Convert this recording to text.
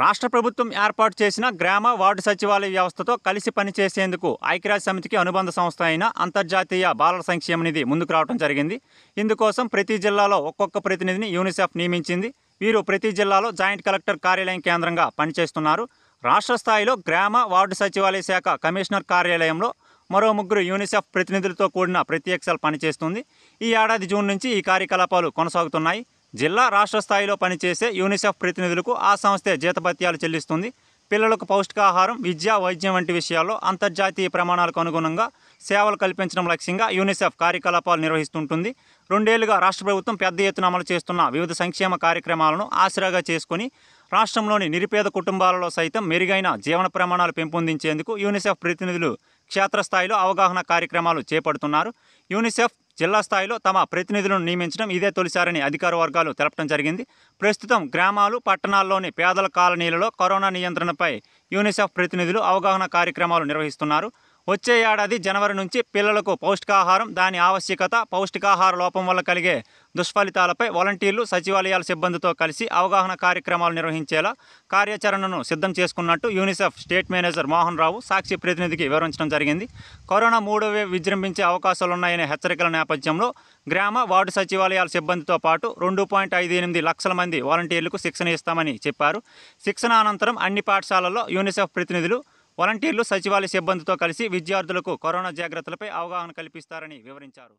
రాష్ట్ర ప్రభుత్వం ఏర్పాటు చేసిన గ్రామ వార్డు సచివాలయ వ్యవస్థతో కలిసి పనిచేసేందుకు ఐక్యరాజ్య సమితికి అనుబంధ సంస్థ అయిన అంతర్జాతీయ బాలల సంక్షేమ నిధి ముందుకు రావడం జరిగింది ఇందుకోసం ప్రతి జిల్లాలో ఒక్కొక్క ప్రతినిధిని యూనిసెఫ్ నియమించింది వీరు ప్రతి జిల్లాలో జాయింట్ కలెక్టర్ కార్యాలయం కేంద్రంగా పనిచేస్తున్నారు రాష్ట్ర స్థాయిలో గ్రామ వార్డు సచివాలయ శాఖ కమిషనర్ కార్యాలయంలో మరో ముగ్గురు యూనిసెఫ్ ప్రతినిధులతో కూడిన ప్రత్యేక సెల్ పనిచేస్తుంది ఈ ఏడాది జూన్ నుంచి ఈ కార్యకలాపాలు కొనసాగుతున్నాయి జిల్లా రాష్ట్ర స్థాయిలో పనిచేసే యూనిసెఫ్ ప్రతినిధులకు ఆ సంస్థే జీతపత్యాలు చెల్లిస్తుంది పిల్లలకు పౌష్టికాహారం విద్య వైద్యం వంటి విషయాల్లో అంతర్జాతీయ ప్రమాణాలకు అనుగుణంగా సేవలు కల్పించడం లక్ష్యంగా యూనిసెఫ్ కార్యకలాపాలు నిర్వహిస్తుంటుంది రెండేళ్లుగా రాష్ట్ర ప్రభుత్వం పెద్ద ఎత్తున అమలు చేస్తున్న వివిధ సంక్షేమ కార్యక్రమాలను ఆసరాగా చేసుకుని రాష్ట్రంలోని నిరుపేద కుటుంబాలలో సైతం మెరుగైన జీవన ప్రమాణాలు పెంపొందించేందుకు యూనిసెఫ్ ప్రతినిధులు క్షేత్రస్థాయిలో అవగాహన కార్యక్రమాలు చేపడుతున్నారు యూనిసెఫ్ జిల్లా స్థాయిలో తమ ప్రతినిధులను నియమించడం ఇదే తొలిసారని అధికార వర్గాలు తెలపడం జరిగింది ప్రస్తుతం గ్రామాలు పట్టణాల్లోని పేదల కాలనీలలో కరోనా నియంత్రణపై యూనిసెఫ్ ప్రతినిధులు అవగాహన కార్యక్రమాలు నిర్వహిస్తున్నారు వచ్చే ఏడాది జనవరి నుంచి పిల్లలకు పౌష్టికాహారం దాని ఆవశ్యకత పౌష్టికాహార లోపం వల్ల కలిగే దుష్ఫలితాలపై వాలంటీర్లు సచివాలయాల సిబ్బందితో కలిసి అవగాహన కార్యక్రమాలు నిర్వహించేలా కార్యాచరణను సిద్ధం చేసుకున్నట్టు UNICEF state manager Mohan Rao Sakshi ప్రతినిధికి వివరించడం జరిగింది కరోనా మూడవే విజృంభించే అవకాశాలున్నాయనే హెచ్చరికల నేపథ్యంలో గ్రామ వార్డు సచివాలయాల సిబ్బందితో పాటు రెండు పాయింట్ ఐదు ఎనిమిది లక్షల మంది వాలంటీర్లకు శిక్షణ ఇస్తామని చెప్పారు శిక్షణ అనంతరం అన్ని పాఠశాలల్లో యూనిసెఫ్ ప్రతినిధులు వాలంటీర్లు సచివాలయ సిబ్బందితో కలిసి విద్యార్థులకు కరోనా జాగ్రత్తలపై అవగాహన కల్పిస్తారని వివరించారు